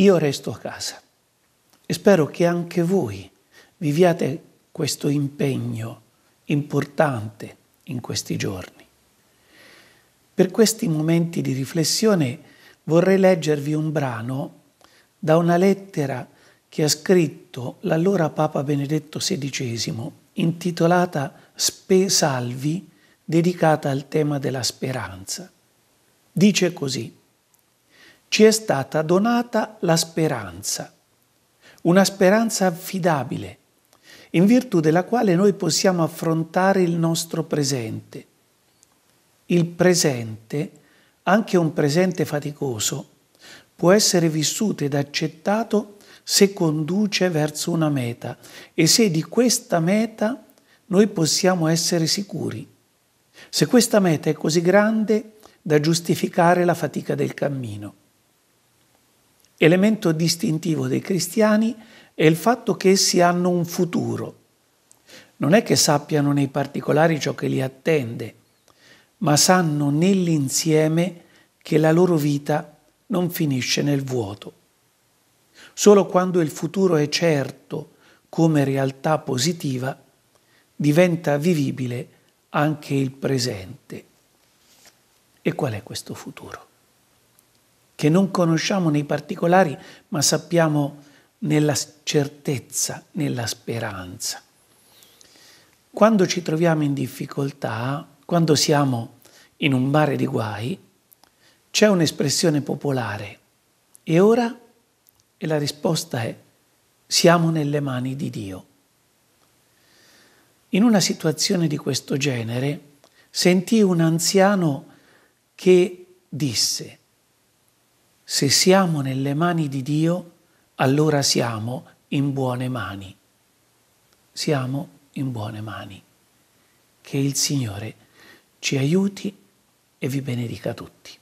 Io resto a casa e spero che anche voi viviate questo impegno importante in questi giorni. Per questi momenti di riflessione vorrei leggervi un brano da una lettera che ha scritto l'allora Papa Benedetto XVI, intitolata Spe Salvi, dedicata al tema della speranza. Dice così, ci è stata donata la speranza, una speranza affidabile, in virtù della quale noi possiamo affrontare il nostro presente. Il presente, anche un presente faticoso, può essere vissuto ed accettato se conduce verso una meta e se di questa meta noi possiamo essere sicuri, se questa meta è così grande da giustificare la fatica del cammino elemento distintivo dei cristiani è il fatto che essi hanno un futuro. Non è che sappiano nei particolari ciò che li attende, ma sanno nell'insieme che la loro vita non finisce nel vuoto. Solo quando il futuro è certo come realtà positiva, diventa vivibile anche il presente. E qual è questo futuro? che non conosciamo nei particolari, ma sappiamo nella certezza, nella speranza. Quando ci troviamo in difficoltà, quando siamo in un mare di guai, c'è un'espressione popolare. E ora? E la risposta è, siamo nelle mani di Dio. In una situazione di questo genere, sentì un anziano che disse, se siamo nelle mani di Dio, allora siamo in buone mani. Siamo in buone mani. Che il Signore ci aiuti e vi benedica tutti.